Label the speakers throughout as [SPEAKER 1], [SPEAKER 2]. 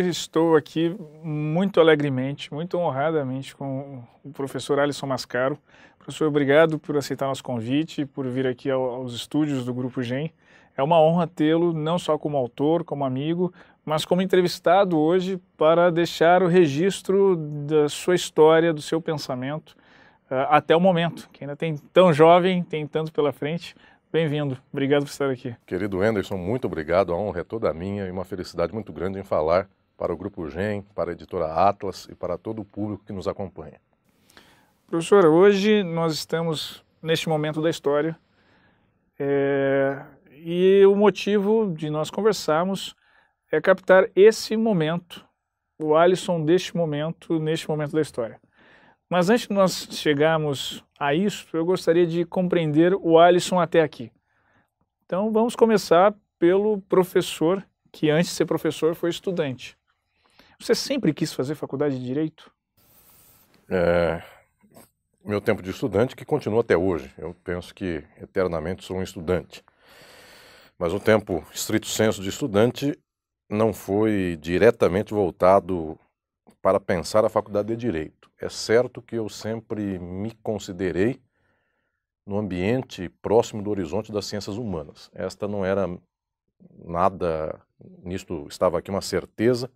[SPEAKER 1] estou aqui muito alegremente, muito honradamente com o professor Alisson Mascaro. Professor, obrigado por aceitar nosso convite, por vir aqui aos estúdios do Grupo GEM. É uma honra tê-lo, não só como autor, como amigo, mas como entrevistado hoje para deixar o registro da sua história, do seu pensamento, ah, até o momento, que ainda tem tão jovem, tem tanto pela frente. Bem-vindo, obrigado por estar aqui.
[SPEAKER 2] Querido Anderson, muito obrigado, a honra é toda minha e uma felicidade muito grande em falar para o Grupo GEM, para a editora Atlas e para todo o público que nos acompanha.
[SPEAKER 1] Professor, hoje nós estamos neste momento da história é, e o motivo de nós conversarmos é captar esse momento, o Alisson deste momento, neste momento da história. Mas antes de nós chegarmos a isso, eu gostaria de compreender o Alisson até aqui. Então vamos começar pelo professor, que antes de ser professor foi estudante. Você sempre quis fazer faculdade de direito?
[SPEAKER 2] É, meu tempo de estudante que continua até hoje. Eu penso que eternamente sou um estudante. Mas o tempo estrito senso de estudante não foi diretamente voltado para pensar a faculdade de direito. É certo que eu sempre me considerei no ambiente próximo do horizonte das ciências humanas. Esta não era nada, nisto estava aqui uma certeza,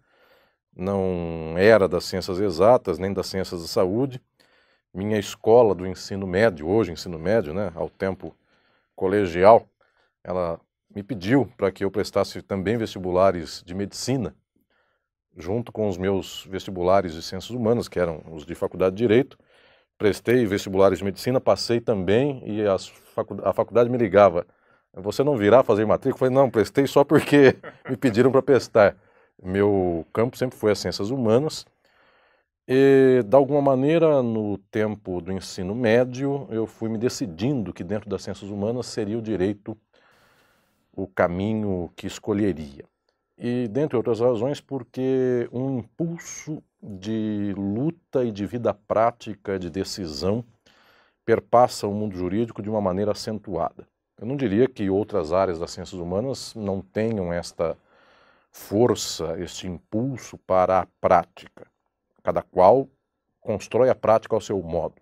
[SPEAKER 2] não era das ciências exatas, nem das ciências da saúde. Minha escola do ensino médio, hoje ensino médio, né, ao tempo colegial, ela me pediu para que eu prestasse também vestibulares de medicina, junto com os meus vestibulares de ciências humanas, que eram os de faculdade de direito. Prestei vestibulares de medicina, passei também e facu a faculdade me ligava. Você não virá fazer matrícula? Eu falei, não, prestei só porque me pediram para prestar. Meu campo sempre foi as ciências humanas. E, de alguma maneira, no tempo do ensino médio, eu fui me decidindo que dentro das ciências humanas seria o direito o caminho que escolheria. E, dentre outras razões, porque um impulso de luta e de vida prática, de decisão, perpassa o mundo jurídico de uma maneira acentuada. Eu não diria que outras áreas das ciências humanas não tenham esta força, esse impulso para a prática. Cada qual constrói a prática ao seu modo.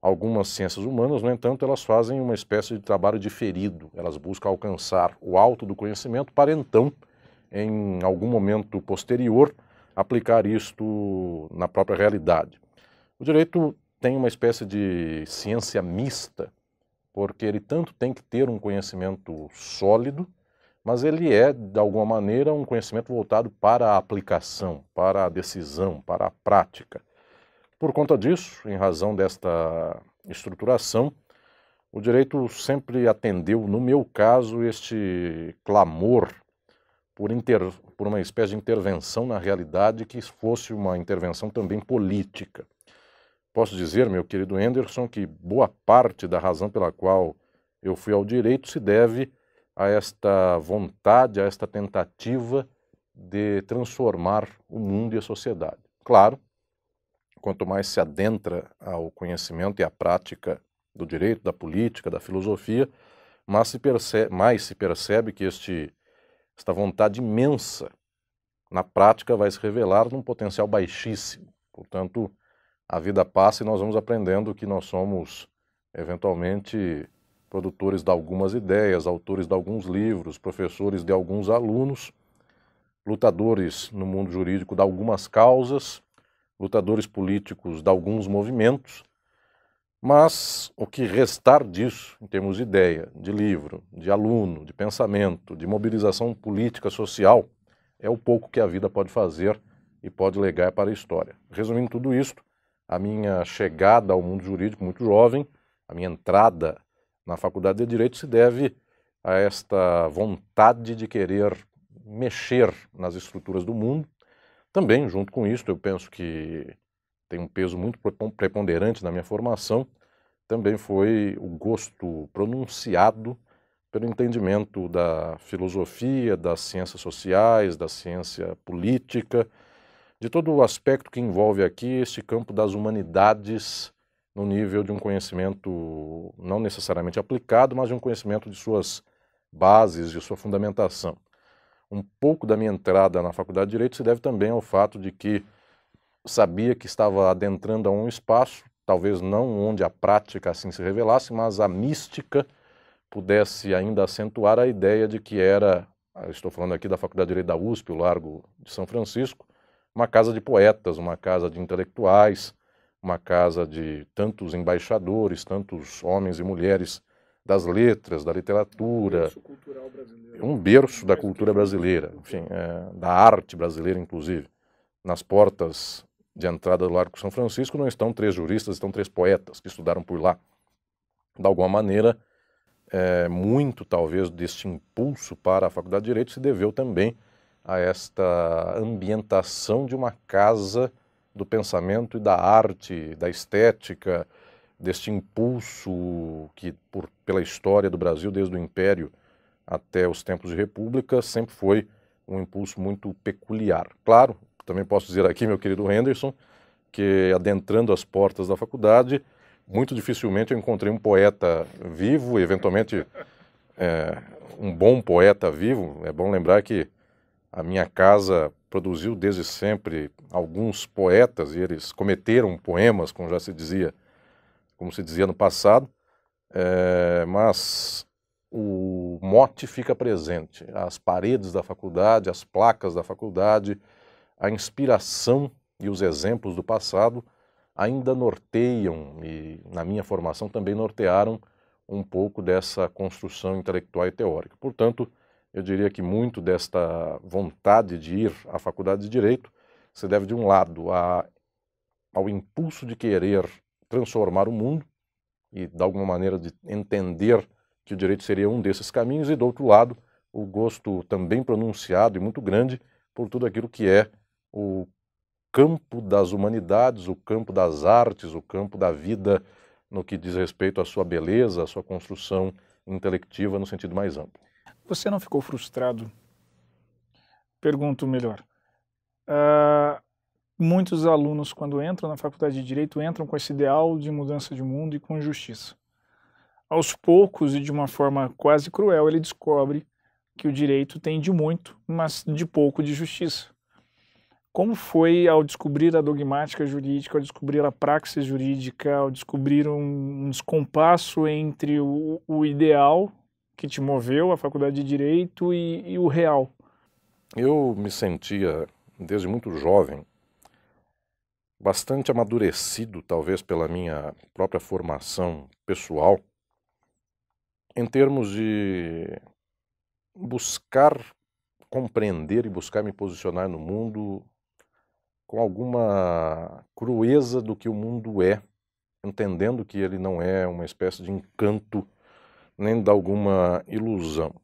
[SPEAKER 2] Algumas ciências humanas, no entanto, elas fazem uma espécie de trabalho diferido. Elas buscam alcançar o alto do conhecimento para então, em algum momento posterior, aplicar isto na própria realidade. O direito tem uma espécie de ciência mista, porque ele tanto tem que ter um conhecimento sólido mas ele é, de alguma maneira, um conhecimento voltado para a aplicação, para a decisão, para a prática. Por conta disso, em razão desta estruturação, o direito sempre atendeu, no meu caso, este clamor por, inter... por uma espécie de intervenção na realidade que fosse uma intervenção também política. Posso dizer, meu querido Henderson, que boa parte da razão pela qual eu fui ao direito se deve a esta vontade, a esta tentativa de transformar o mundo e a sociedade. Claro, quanto mais se adentra ao conhecimento e à prática do direito, da política, da filosofia, mais se percebe, mais se percebe que este, esta vontade imensa na prática vai se revelar num potencial baixíssimo. Portanto, a vida passa e nós vamos aprendendo que nós somos eventualmente produtores de algumas ideias, autores de alguns livros, professores de alguns alunos, lutadores no mundo jurídico de algumas causas, lutadores políticos de alguns movimentos, mas o que restar disso, em termos de ideia, de livro, de aluno, de pensamento, de mobilização política social, é o pouco que a vida pode fazer e pode legar para a história. Resumindo tudo isto, a minha chegada ao mundo jurídico muito jovem, a minha entrada na Faculdade de Direito se deve a esta vontade de querer mexer nas estruturas do mundo. Também, junto com isso, eu penso que tem um peso muito preponderante na minha formação, também foi o gosto pronunciado pelo entendimento da filosofia, das ciências sociais, da ciência política, de todo o aspecto que envolve aqui este campo das humanidades no nível de um conhecimento não necessariamente aplicado, mas de um conhecimento de suas bases, de sua fundamentação. Um pouco da minha entrada na faculdade de Direito se deve também ao fato de que sabia que estava adentrando a um espaço, talvez não onde a prática assim se revelasse, mas a mística pudesse ainda acentuar a ideia de que era, estou falando aqui da Faculdade de Direito da USP, o Largo de São Francisco, uma casa de poetas, uma casa de intelectuais, uma casa de tantos embaixadores, tantos homens e mulheres das letras, da literatura, um berço da cultura né? brasileira, enfim, é, da arte brasileira, inclusive. Nas portas de entrada do Largo São Francisco não estão três juristas, estão três poetas que estudaram por lá. De alguma maneira, é, muito talvez deste impulso para a Faculdade de Direito se deveu também a esta ambientação de uma casa do pensamento e da arte, da estética, deste impulso que, por, pela história do Brasil, desde o Império até os tempos de República, sempre foi um impulso muito peculiar. Claro, também posso dizer aqui, meu querido Henderson, que adentrando as portas da faculdade, muito dificilmente eu encontrei um poeta vivo, eventualmente é, um bom poeta vivo. É bom lembrar que a minha casa produziu desde sempre alguns poetas e eles cometeram poemas, como já se dizia, como se dizia no passado, é, mas o mote fica presente, as paredes da faculdade, as placas da faculdade, a inspiração e os exemplos do passado ainda norteiam e na minha formação também nortearam um pouco dessa construção intelectual e teórica. Portanto, eu diria que muito desta vontade de ir à faculdade de Direito se deve, de um lado, a, ao impulso de querer transformar o mundo e, de alguma maneira, de entender que o direito seria um desses caminhos, e, do outro lado, o gosto também pronunciado e muito grande por tudo aquilo que é o campo das humanidades, o campo das artes, o campo da vida no que diz respeito à sua beleza, à sua construção intelectiva no sentido mais amplo.
[SPEAKER 1] Você não ficou frustrado? Pergunto melhor. Uh, muitos alunos, quando entram na faculdade de Direito, entram com esse ideal de mudança de mundo e com justiça. Aos poucos e de uma forma quase cruel, ele descobre que o direito tem de muito, mas de pouco de justiça. Como foi ao descobrir a dogmática jurídica, ao descobrir a praxis jurídica, ao descobrir um, um descompasso entre o, o ideal que te moveu, a faculdade de Direito e, e o real? Eu me
[SPEAKER 2] sentia, desde muito jovem, bastante amadurecido, talvez pela minha própria formação pessoal, em termos de buscar compreender e buscar me posicionar no mundo com alguma crueza do que o mundo é, entendendo que ele não é uma espécie de encanto nem de alguma ilusão.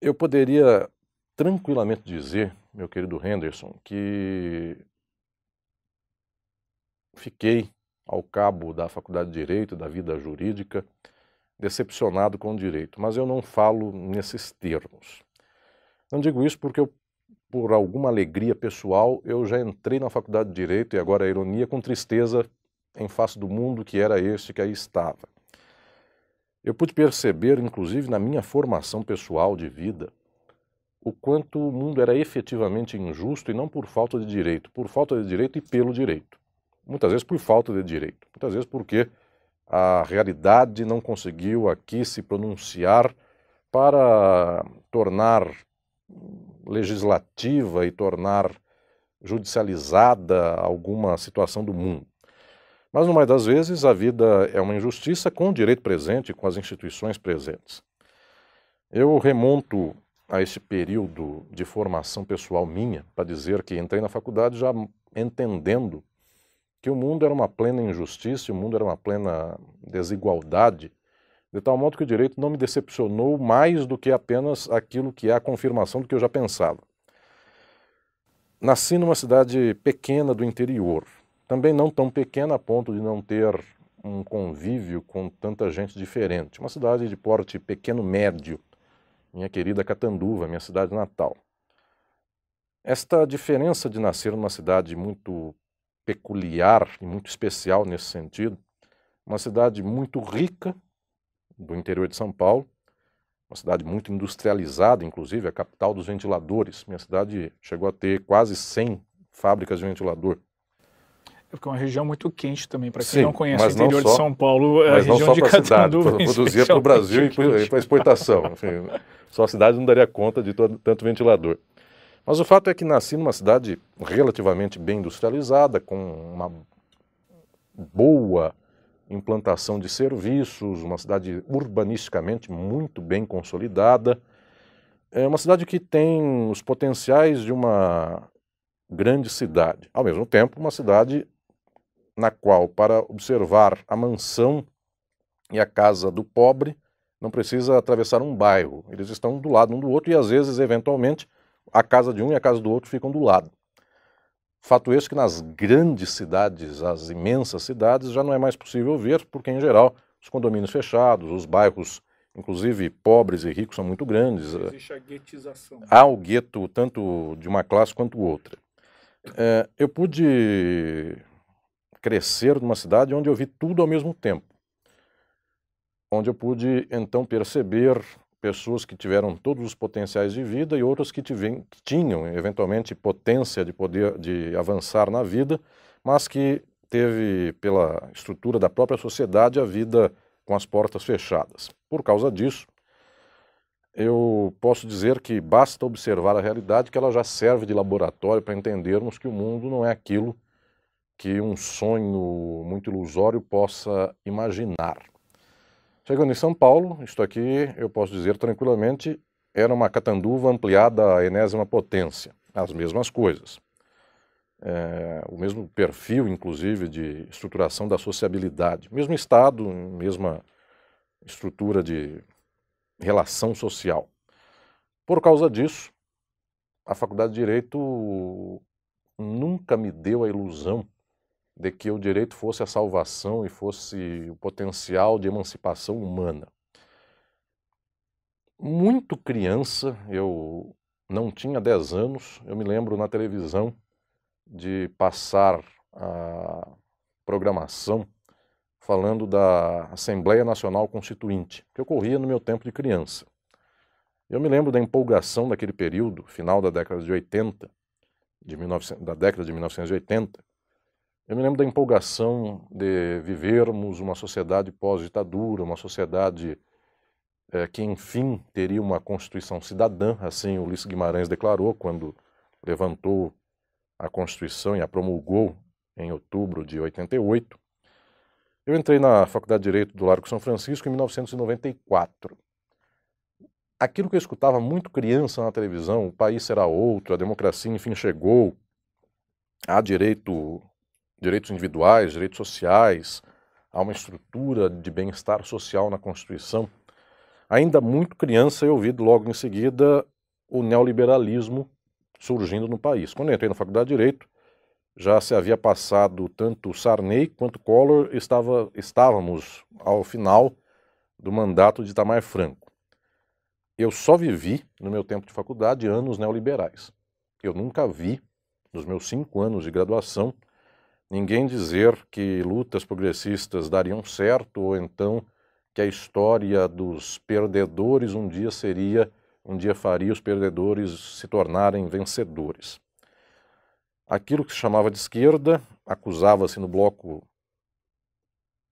[SPEAKER 2] Eu poderia tranquilamente dizer, meu querido Henderson, que fiquei, ao cabo da Faculdade de Direito, da vida jurídica, decepcionado com o direito, mas eu não falo nesses termos. Não digo isso porque eu, por alguma alegria pessoal, eu já entrei na Faculdade de Direito e agora a ironia com tristeza em face do mundo que era este que aí estava. Eu pude perceber, inclusive na minha formação pessoal de vida, o quanto o mundo era efetivamente injusto e não por falta de direito, por falta de direito e pelo direito. Muitas vezes por falta de direito, muitas vezes porque a realidade não conseguiu aqui se pronunciar para tornar legislativa e tornar judicializada alguma situação do mundo. Mas, no mais das vezes, a vida é uma injustiça com o direito presente, com as instituições presentes. Eu remonto a esse período de formação pessoal minha para dizer que entrei na faculdade já entendendo que o mundo era uma plena injustiça, o mundo era uma plena desigualdade, de tal modo que o direito não me decepcionou mais do que apenas aquilo que é a confirmação do que eu já pensava. Nasci numa cidade pequena do interior, também não tão pequena a ponto de não ter um convívio com tanta gente diferente. Uma cidade de porte pequeno-médio, minha querida Catanduva, minha cidade natal. Esta diferença de nascer numa cidade muito peculiar e muito especial nesse sentido, uma cidade muito rica do interior de São Paulo, uma cidade muito industrializada, inclusive a capital dos ventiladores. Minha cidade chegou a ter quase 100 fábricas de ventilador
[SPEAKER 1] porque é uma região muito quente também, para quem Sim, não conhece o interior só, de São Paulo, a região de cidade, Produzia para o Brasil e para exportação.
[SPEAKER 2] Enfim, só a cidade não daria conta de todo, tanto ventilador. Mas o fato é que nasci numa cidade relativamente bem industrializada, com uma boa implantação de serviços, uma cidade urbanisticamente muito bem consolidada. É uma cidade que tem os potenciais de uma grande cidade. Ao mesmo tempo, uma cidade na qual, para observar a mansão e a casa do pobre, não precisa atravessar um bairro. Eles estão do lado um do outro e, às vezes, eventualmente, a casa de um e a casa do outro ficam do lado. Fato este que nas grandes cidades, as imensas cidades, já não é mais possível ver, porque, em geral, os condomínios fechados, os bairros, inclusive pobres e ricos, são muito grandes. Ah, existe a guetização. Há o gueto, tanto de uma classe quanto outra. É, eu pude crescer numa cidade onde eu vi tudo ao mesmo tempo. Onde eu pude então perceber pessoas que tiveram todos os potenciais de vida e outras que, tivem, que tinham eventualmente potência de poder de avançar na vida, mas que teve pela estrutura da própria sociedade a vida com as portas fechadas. Por causa disso, eu posso dizer que basta observar a realidade que ela já serve de laboratório para entendermos que o mundo não é aquilo que um sonho muito ilusório possa imaginar. Chegando em São Paulo, isto aqui, eu posso dizer tranquilamente, era uma catanduva ampliada à enésima potência, as mesmas coisas. É, o mesmo perfil, inclusive, de estruturação da sociabilidade, mesmo estado, mesma estrutura de relação social. Por causa disso, a Faculdade de Direito nunca me deu a ilusão de que o direito fosse a salvação e fosse o potencial de emancipação humana. Muito criança, eu não tinha 10 anos, eu me lembro na televisão de passar a programação falando da Assembleia Nacional Constituinte, que ocorria no meu tempo de criança. Eu me lembro da empolgação daquele período, final da década de 80, de 19, da década de 1980, eu me lembro da empolgação de vivermos uma sociedade pós-ditadura, uma sociedade é, que, enfim, teria uma constituição cidadã, assim o Ulisses Guimarães declarou quando levantou a Constituição e a promulgou em outubro de 88. Eu entrei na Faculdade de Direito do Largo São Francisco em 1994. Aquilo que eu escutava muito criança na televisão, o país será outro, a democracia, enfim, chegou, há direito direitos individuais, direitos sociais, há uma estrutura de bem-estar social na Constituição. Ainda muito criança, eu ouvi logo em seguida o neoliberalismo surgindo no país. Quando eu entrei na Faculdade de Direito, já se havia passado tanto Sarney quanto Collor, estava, estávamos ao final do mandato de Itamar Franco. Eu só vivi, no meu tempo de faculdade, anos neoliberais. Eu nunca vi, nos meus cinco anos de graduação, ninguém dizer que lutas progressistas dariam certo ou então que a história dos perdedores um dia seria, um dia faria os perdedores se tornarem vencedores. Aquilo que se chamava de esquerda acusava-se no bloco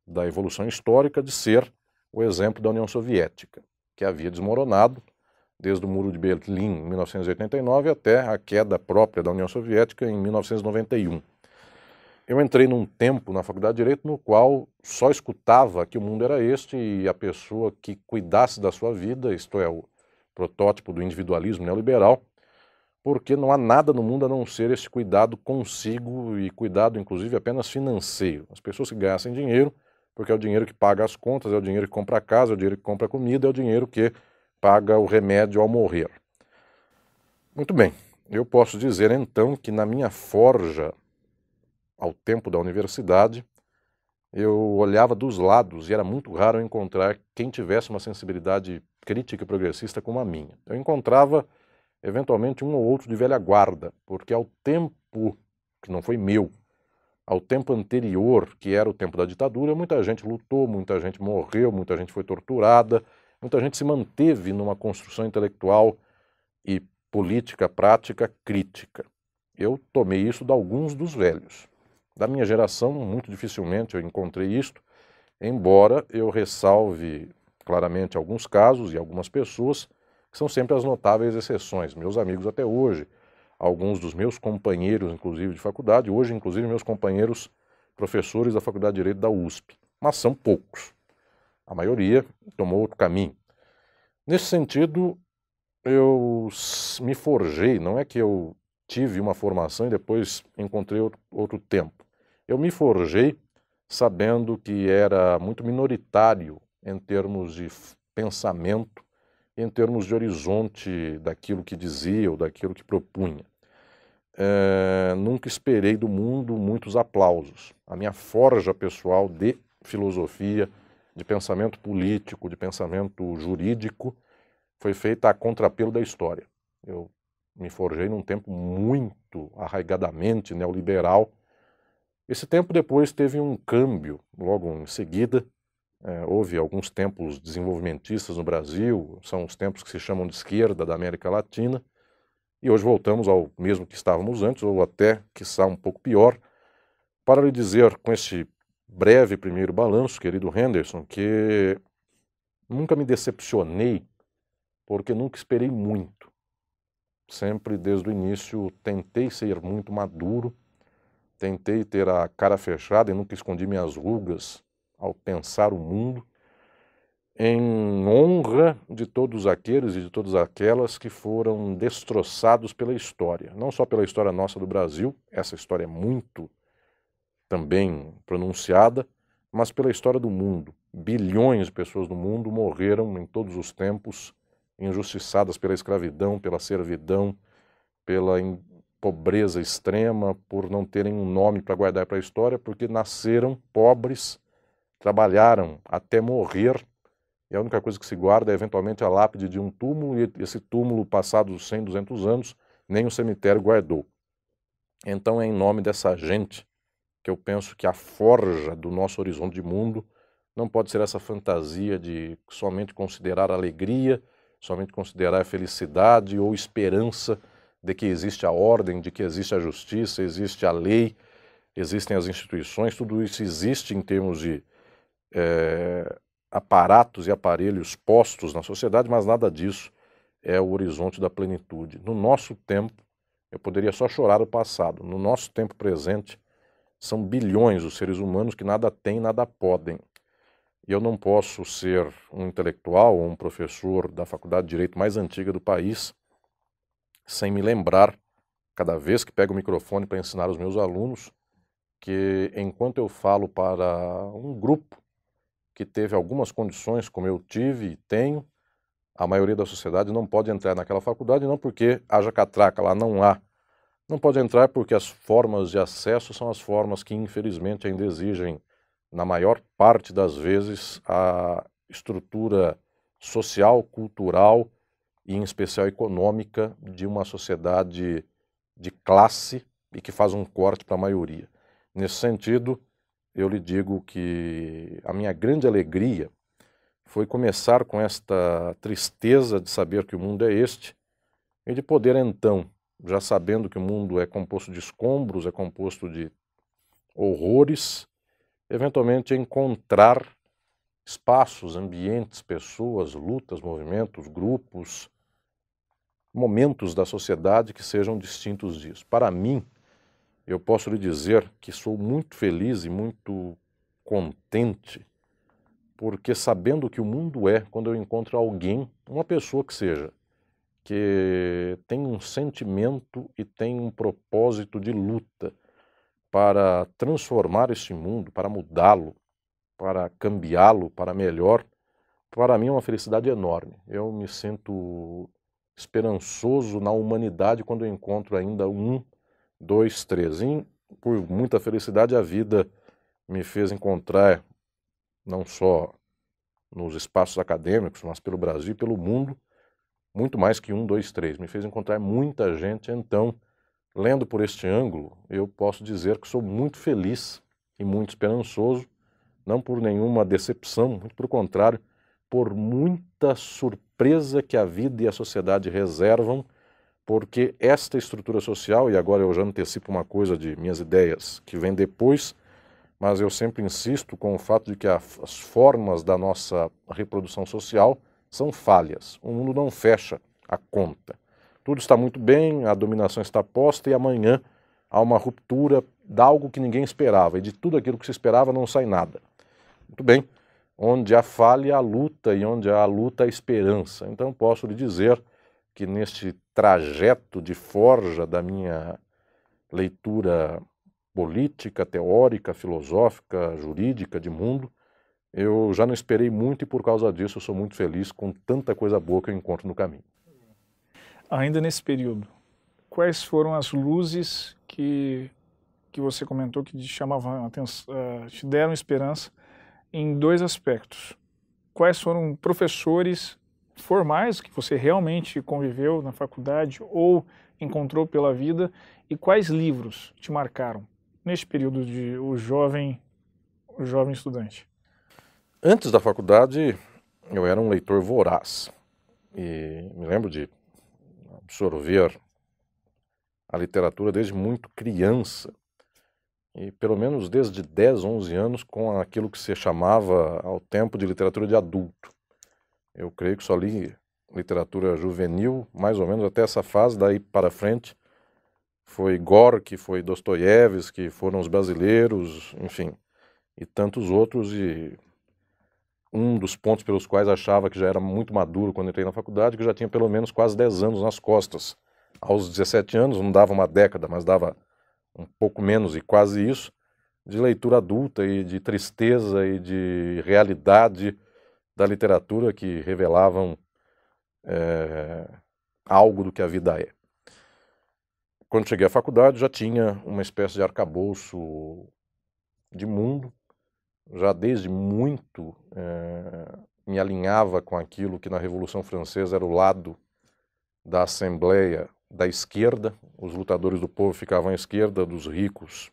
[SPEAKER 2] da evolução histórica de ser o exemplo da União Soviética, que havia desmoronado desde o Muro de Berlim em 1989 até a queda própria da União Soviética em 1991 eu entrei num tempo na faculdade de Direito no qual só escutava que o mundo era este e a pessoa que cuidasse da sua vida, isto é, o protótipo do individualismo neoliberal, porque não há nada no mundo a não ser esse cuidado consigo e cuidado, inclusive, apenas financeiro. As pessoas que gastem dinheiro, porque é o dinheiro que paga as contas, é o dinheiro que compra a casa, é o dinheiro que compra a comida, é o dinheiro que paga o remédio ao morrer. Muito bem, eu posso dizer então que na minha forja ao tempo da universidade, eu olhava dos lados e era muito raro encontrar quem tivesse uma sensibilidade crítica e progressista como a minha. Eu encontrava, eventualmente, um ou outro de velha guarda, porque ao tempo que não foi meu, ao tempo anterior, que era o tempo da ditadura, muita gente lutou, muita gente morreu, muita gente foi torturada, muita gente se manteve numa construção intelectual e política, prática, crítica. Eu tomei isso de alguns dos velhos. Da minha geração, muito dificilmente eu encontrei isto, embora eu ressalve claramente alguns casos e algumas pessoas que são sempre as notáveis exceções, meus amigos até hoje, alguns dos meus companheiros, inclusive de faculdade, hoje, inclusive, meus companheiros professores da Faculdade de Direito da USP, mas são poucos. A maioria tomou outro caminho. Nesse sentido, eu me forjei, não é que eu tive uma formação e depois encontrei outro, outro tempo. Eu me forjei sabendo que era muito minoritário em termos de pensamento, em termos de horizonte daquilo que dizia ou daquilo que propunha. É, nunca esperei do mundo muitos aplausos. A minha forja pessoal de filosofia, de pensamento político, de pensamento jurídico, foi feita a contrapelo da história. Eu me forjei num tempo muito arraigadamente neoliberal, esse tempo depois teve um câmbio, logo em seguida. É, houve alguns tempos desenvolvimentistas no Brasil, são os tempos que se chamam de esquerda da América Latina, e hoje voltamos ao mesmo que estávamos antes, ou até, quiçá, um pouco pior, para lhe dizer com este breve primeiro balanço, querido Henderson, que nunca me decepcionei, porque nunca esperei muito. Sempre desde o início tentei ser muito maduro Tentei ter a cara fechada e nunca escondi minhas rugas ao pensar o mundo, em honra de todos aqueles e de todas aquelas que foram destroçados pela história, não só pela história nossa do Brasil, essa história é muito também pronunciada, mas pela história do mundo. Bilhões de pessoas no mundo morreram em todos os tempos, injustiçadas pela escravidão, pela servidão, pela pobreza extrema, por não terem um nome para guardar para a história, porque nasceram pobres, trabalharam até morrer, e a única coisa que se guarda é eventualmente a lápide de um túmulo, e esse túmulo, passados 100, 200 anos, nem o cemitério guardou. Então é em nome dessa gente que eu penso que a forja do nosso horizonte de mundo não pode ser essa fantasia de somente considerar alegria, somente considerar felicidade ou esperança de que existe a ordem, de que existe a justiça, existe a lei, existem as instituições, tudo isso existe em termos de é, aparatos e aparelhos postos na sociedade, mas nada disso é o horizonte da plenitude. No nosso tempo, eu poderia só chorar o passado, no nosso tempo presente, são bilhões os seres humanos que nada têm, nada podem. E eu não posso ser um intelectual ou um professor da Faculdade de Direito mais antiga do país sem me lembrar, cada vez que pego o microfone para ensinar os meus alunos, que enquanto eu falo para um grupo que teve algumas condições, como eu tive e tenho, a maioria da sociedade não pode entrar naquela faculdade, não porque haja catraca, lá não há. Não pode entrar porque as formas de acesso são as formas que, infelizmente, ainda exigem, na maior parte das vezes, a estrutura social, cultural e em especial econômica de uma sociedade de classe e que faz um corte para a maioria. Nesse sentido, eu lhe digo que a minha grande alegria foi começar com esta tristeza de saber que o mundo é este e de poder então, já sabendo que o mundo é composto de escombros, é composto de horrores, eventualmente encontrar espaços, ambientes, pessoas, lutas, movimentos, grupos, momentos da sociedade que sejam distintos disso. Para mim, eu posso lhe dizer que sou muito feliz e muito contente, porque sabendo que o mundo é quando eu encontro alguém, uma pessoa que seja, que tem um sentimento e tem um propósito de luta para transformar esse mundo, para mudá-lo, para cambiá-lo para melhor, para mim é uma felicidade enorme. Eu me sinto esperançoso na humanidade quando eu encontro ainda um, dois, três. E por muita felicidade, a vida me fez encontrar, não só nos espaços acadêmicos, mas pelo Brasil e pelo mundo, muito mais que um, dois, três. Me fez encontrar muita gente. Então, lendo por este ângulo, eu posso dizer que sou muito feliz e muito esperançoso, não por nenhuma decepção, muito pelo contrário, por muita surpresa que a vida e a sociedade reservam, porque esta estrutura social, e agora eu já antecipo uma coisa de minhas ideias que vem depois, mas eu sempre insisto com o fato de que as formas da nossa reprodução social são falhas. O mundo não fecha a conta. Tudo está muito bem, a dominação está posta e amanhã há uma ruptura de algo que ninguém esperava. E de tudo aquilo que se esperava não sai nada. Muito bem onde há falha, há luta e onde há luta, há esperança. Então posso lhe dizer que neste trajeto de forja da minha leitura política, teórica, filosófica, jurídica de mundo, eu já não esperei muito e por causa disso eu sou muito feliz com tanta coisa boa que eu encontro no caminho.
[SPEAKER 1] Ainda nesse período, quais foram as luzes que que você comentou que te chamavam atenção, eh, te deram esperança em dois aspectos. Quais foram professores formais que você realmente conviveu na faculdade ou encontrou pela vida e quais livros te marcaram neste período de o jovem o jovem estudante?
[SPEAKER 2] Antes da faculdade, eu era um leitor voraz. E me lembro de absorver a literatura desde muito criança e pelo menos desde 10, 11 anos, com aquilo que se chamava ao tempo de literatura de adulto. Eu creio que só li literatura juvenil, mais ou menos até essa fase, daí para frente foi Gorky, foi Dostoiévski, foram os brasileiros, enfim, e tantos outros. E um dos pontos pelos quais achava que já era muito maduro quando entrei na faculdade, que já tinha pelo menos quase 10 anos nas costas. Aos 17 anos, não dava uma década, mas dava um pouco menos e quase isso, de leitura adulta e de tristeza e de realidade da literatura que revelavam é, algo do que a vida é. Quando cheguei à faculdade, já tinha uma espécie de arcabouço de mundo, já desde muito é, me alinhava com aquilo que na Revolução Francesa era o lado da Assembleia da esquerda, os lutadores do povo ficavam à esquerda, dos ricos,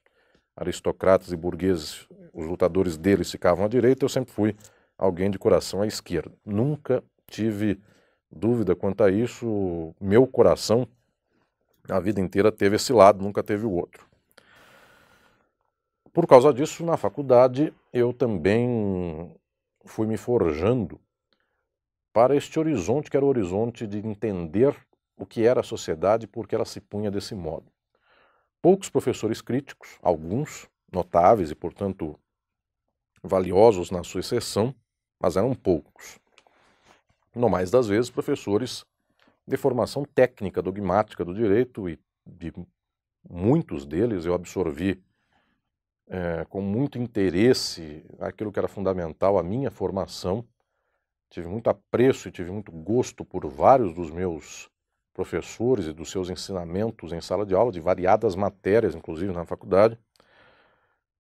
[SPEAKER 2] aristocratas e burgueses, os lutadores deles ficavam à direita. Eu sempre fui alguém de coração à esquerda. Nunca tive dúvida quanto a isso. Meu coração, a vida inteira, teve esse lado, nunca teve o outro. Por causa disso, na faculdade, eu também fui me forjando para este horizonte, que era o horizonte de entender o que era a sociedade porque ela se punha desse modo. Poucos professores críticos, alguns notáveis e, portanto, valiosos na sua exceção, mas eram poucos. No mais das vezes, professores de formação técnica, dogmática do direito, e de muitos deles eu absorvi é, com muito interesse aquilo que era fundamental, a minha formação. Tive muito apreço e tive muito gosto por vários dos meus professores e dos seus ensinamentos em sala de aula, de variadas matérias, inclusive na faculdade.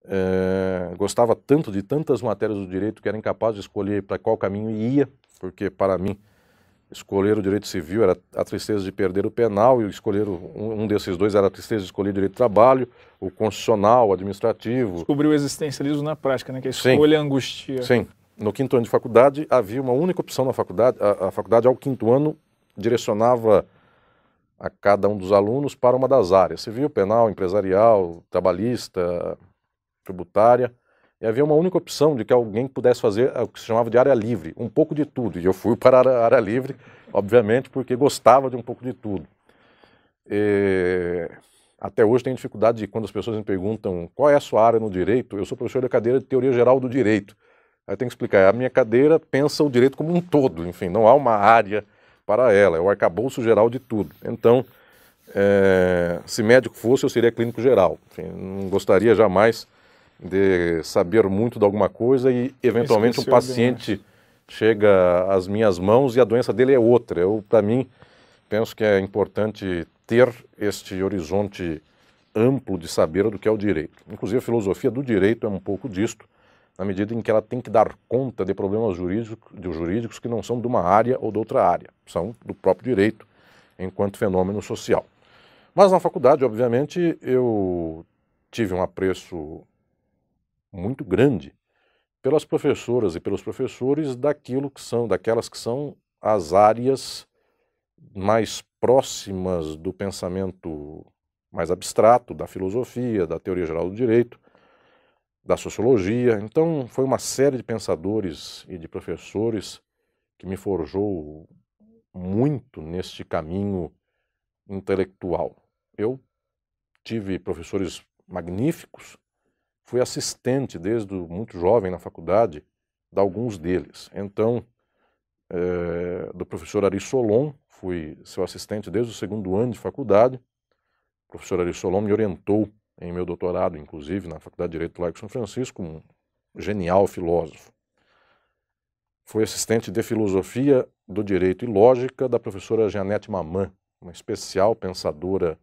[SPEAKER 2] É, gostava tanto de tantas matérias do direito que era incapaz de escolher para qual caminho ia, porque para mim escolher o direito civil era a tristeza de perder o penal e escolher o, um desses dois era a tristeza de escolher o direito de trabalho, o constitucional, o administrativo. Descobriu
[SPEAKER 1] o existencialismo na prática, né? Que é a escolha é angustia. Sim.
[SPEAKER 2] No quinto ano de faculdade havia uma única opção na faculdade. A, a faculdade ao quinto ano direcionava a cada um dos alunos para uma das áreas: civil, penal, empresarial, trabalhista, tributária. E havia uma única opção de que alguém pudesse fazer o que se chamava de área livre, um pouco de tudo. E eu fui para a área livre, obviamente, porque gostava de um pouco de tudo. E... Até hoje tenho dificuldade de quando as pessoas me perguntam qual é a sua área no direito. Eu sou professor da cadeira de Teoria Geral do Direito. Aí tem que explicar. A minha cadeira pensa o direito como um todo. Enfim, não há uma área para ela, é o arcabouço geral de tudo. Então, é, se médico fosse, eu seria clínico geral. Enfim, não gostaria jamais de saber muito de alguma coisa e, eventualmente, um né? paciente chega às minhas mãos e a doença dele é outra. Eu, para mim, penso que é importante ter este horizonte amplo de saber do que é o direito. Inclusive, a filosofia do direito é um pouco disto na medida em que ela tem que dar conta de problemas jurídicos, de jurídicos que não são de uma área ou de outra área, são do próprio direito enquanto fenômeno social. Mas na faculdade, obviamente, eu tive um apreço muito grande pelas professoras e pelos professores daquilo que são, daquelas que são as áreas mais próximas do pensamento mais abstrato, da filosofia, da teoria geral do direito, da sociologia. Então, foi uma série de pensadores e de professores que me forjou muito neste caminho intelectual. Eu tive professores magníficos, fui assistente desde muito jovem na faculdade de alguns deles. Então, é, do professor Ari Solon, fui seu assistente desde o segundo ano de faculdade. O professor Ari Solon me orientou em meu doutorado, inclusive, na Faculdade de Direito do Largo São Francisco, um genial filósofo. Foi assistente de filosofia do direito e lógica da professora Jeanette Mamã, uma especial pensadora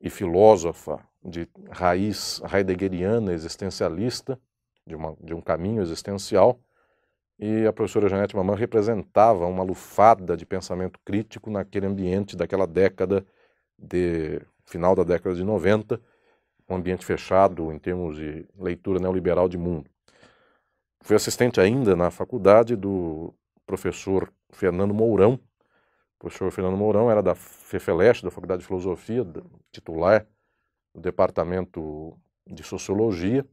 [SPEAKER 2] e filósofa de raiz heideggeriana existencialista, de, uma, de um caminho existencial, e a professora Jeanette Maman representava uma lufada de pensamento crítico naquele ambiente daquela década de final da década de 90, um ambiente fechado em termos de leitura neoliberal de mundo. Fui assistente ainda na faculdade do professor Fernando Mourão. O professor Fernando Mourão era da FEFELESTE, da Faculdade de Filosofia, titular do Departamento de Sociologia,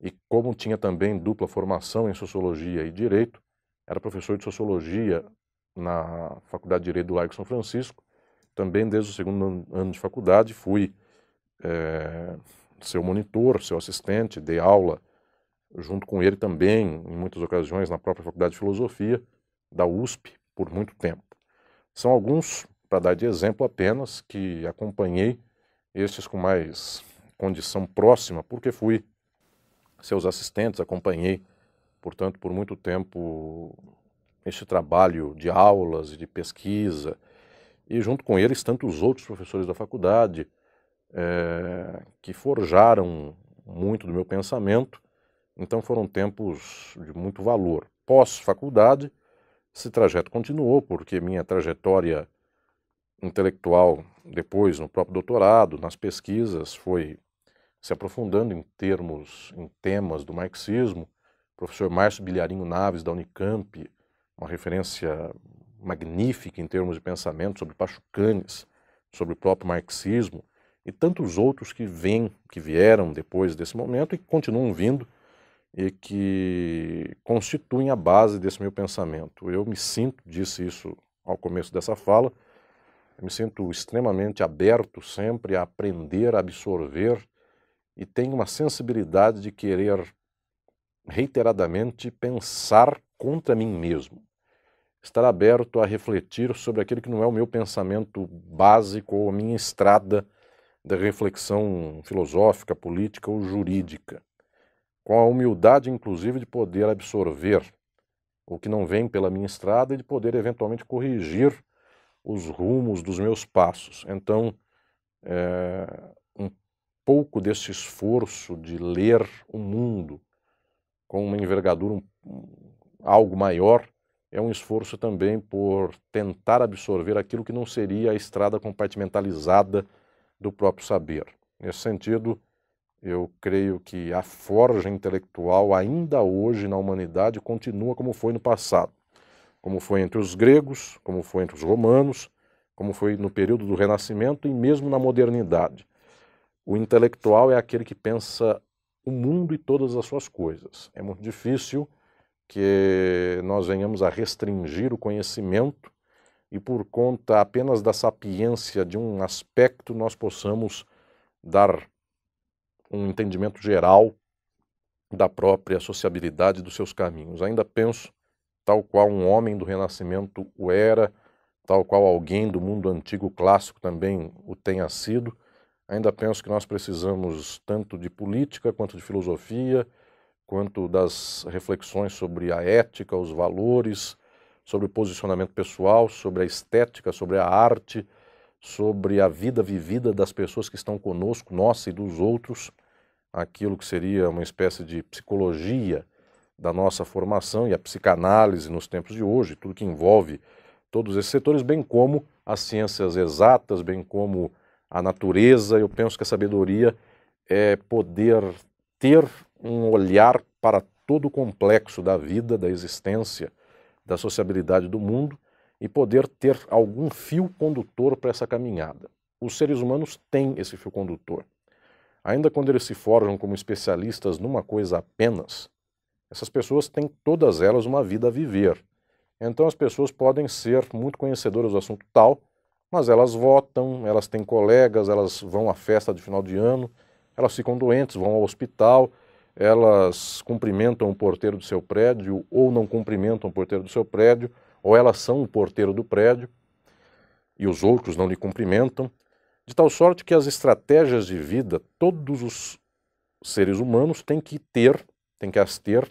[SPEAKER 2] e como tinha também dupla formação em Sociologia e Direito, era professor de Sociologia na Faculdade de Direito do Largo São Francisco também desde o segundo ano de faculdade, fui é, seu monitor, seu assistente, dei aula junto com ele também, em muitas ocasiões, na própria Faculdade de Filosofia da USP, por muito tempo. São alguns, para dar de exemplo apenas, que acompanhei estes com mais condição próxima, porque fui seus assistentes, acompanhei, portanto, por muito tempo este trabalho de aulas e de pesquisa, e junto com eles tantos outros professores da faculdade é, que forjaram muito do meu pensamento. Então foram tempos de muito valor. Pós-faculdade, esse trajeto continuou, porque minha trajetória intelectual, depois no próprio doutorado, nas pesquisas, foi se aprofundando em termos, em temas do marxismo. O professor Márcio Bilharinho Naves, da Unicamp, uma referência magnífica em termos de pensamento sobre Pachucanes, sobre o próprio marxismo e tantos outros que vêm, que vieram depois desse momento e continuam vindo e que constituem a base desse meu pensamento. Eu me sinto, disse isso ao começo dessa fala, me sinto extremamente aberto sempre a aprender, a absorver e tenho uma sensibilidade de querer reiteradamente pensar contra mim mesmo estar aberto a refletir sobre aquilo que não é o meu pensamento básico ou a minha estrada da reflexão filosófica, política ou jurídica. Com a humildade, inclusive, de poder absorver o que não vem pela minha estrada e de poder eventualmente corrigir os rumos dos meus passos. Então, é, um pouco desse esforço de ler o mundo com uma envergadura um, algo maior é um esforço também por tentar absorver aquilo que não seria a estrada compartimentalizada do próprio saber. Nesse sentido, eu creio que a forja intelectual ainda hoje na humanidade continua como foi no passado, como foi entre os gregos, como foi entre os romanos, como foi no período do Renascimento e mesmo na modernidade. O intelectual é aquele que pensa o mundo e todas as suas coisas. É muito difícil que nós venhamos a restringir o conhecimento e por conta apenas da sapiência de um aspecto nós possamos dar um entendimento geral da própria sociabilidade dos seus caminhos. Ainda penso, tal qual um homem do Renascimento o era, tal qual alguém do mundo antigo clássico também o tenha sido, ainda penso que nós precisamos tanto de política quanto de filosofia, quanto das reflexões sobre a ética, os valores, sobre o posicionamento pessoal, sobre a estética, sobre a arte, sobre a vida vivida das pessoas que estão conosco, nossa e dos outros, aquilo que seria uma espécie de psicologia da nossa formação e a psicanálise nos tempos de hoje, tudo que envolve todos esses setores, bem como as ciências exatas, bem como a natureza. Eu penso que a sabedoria é poder ter um olhar para todo o complexo da vida, da existência, da sociabilidade do mundo e poder ter algum fio condutor para essa caminhada. Os seres humanos têm esse fio condutor. Ainda quando eles se forjam como especialistas numa coisa apenas, essas pessoas têm todas elas uma vida a viver. Então as pessoas podem ser muito conhecedoras do assunto tal, mas elas votam, elas têm colegas, elas vão à festa de final de ano, elas ficam doentes, vão ao hospital, elas cumprimentam o porteiro do seu prédio ou não cumprimentam o porteiro do seu prédio, ou elas são o porteiro do prédio e os outros não lhe cumprimentam, de tal sorte que as estratégias de vida todos os seres humanos têm que ter, têm que as ter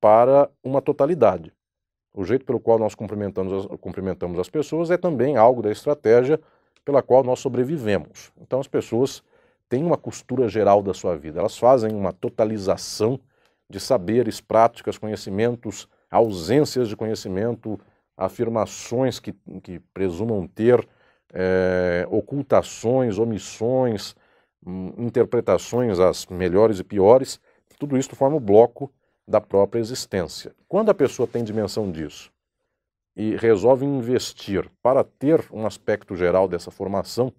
[SPEAKER 2] para uma totalidade. O jeito pelo qual nós cumprimentamos as, cumprimentamos as pessoas é também algo da estratégia pela qual nós sobrevivemos. Então as pessoas têm uma costura geral da sua vida, elas fazem uma totalização de saberes, práticas, conhecimentos, ausências de conhecimento, afirmações que, que presumam ter, é, ocultações, omissões, hum, interpretações as melhores e piores, tudo isso forma o bloco da própria existência. Quando a pessoa tem dimensão disso e resolve investir para ter um aspecto geral dessa formação,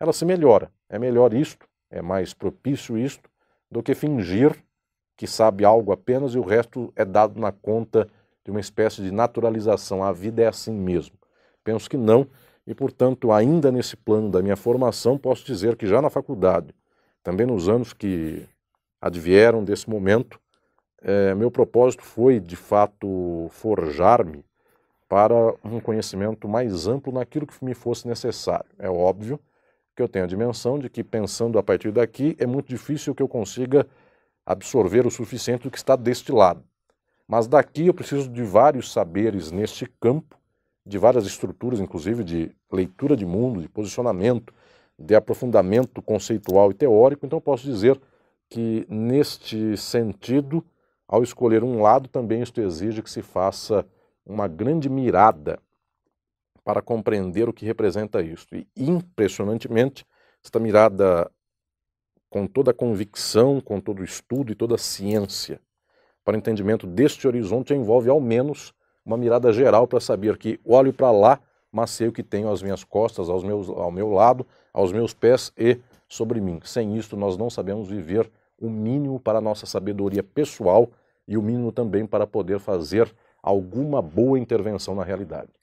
[SPEAKER 2] ela se melhora. É melhor isto, é mais propício isto, do que fingir que sabe algo apenas e o resto é dado na conta de uma espécie de naturalização. A vida é assim mesmo. Penso que não, e portanto, ainda nesse plano da minha formação, posso dizer que já na faculdade, também nos anos que advieram desse momento, é, meu propósito foi, de fato, forjar-me para um conhecimento mais amplo naquilo que me fosse necessário. É óbvio que eu tenho a dimensão de que pensando a partir daqui é muito difícil que eu consiga absorver o suficiente do que está deste lado. Mas daqui eu preciso de vários saberes neste campo, de várias estruturas, inclusive de leitura de mundo, de posicionamento, de aprofundamento conceitual e teórico. Então eu posso dizer que neste sentido, ao escolher um lado, também isto exige que se faça uma grande mirada para compreender o que representa isto. E, impressionantemente, esta mirada com toda a convicção, com todo o estudo e toda a ciência para o entendimento deste horizonte envolve ao menos uma mirada geral para saber que olho para lá, mas sei o que tenho às minhas costas, aos meus, ao meu lado, aos meus pés e sobre mim. Sem isto, nós não sabemos viver o mínimo para a nossa sabedoria pessoal e o mínimo também para poder fazer alguma boa intervenção na realidade.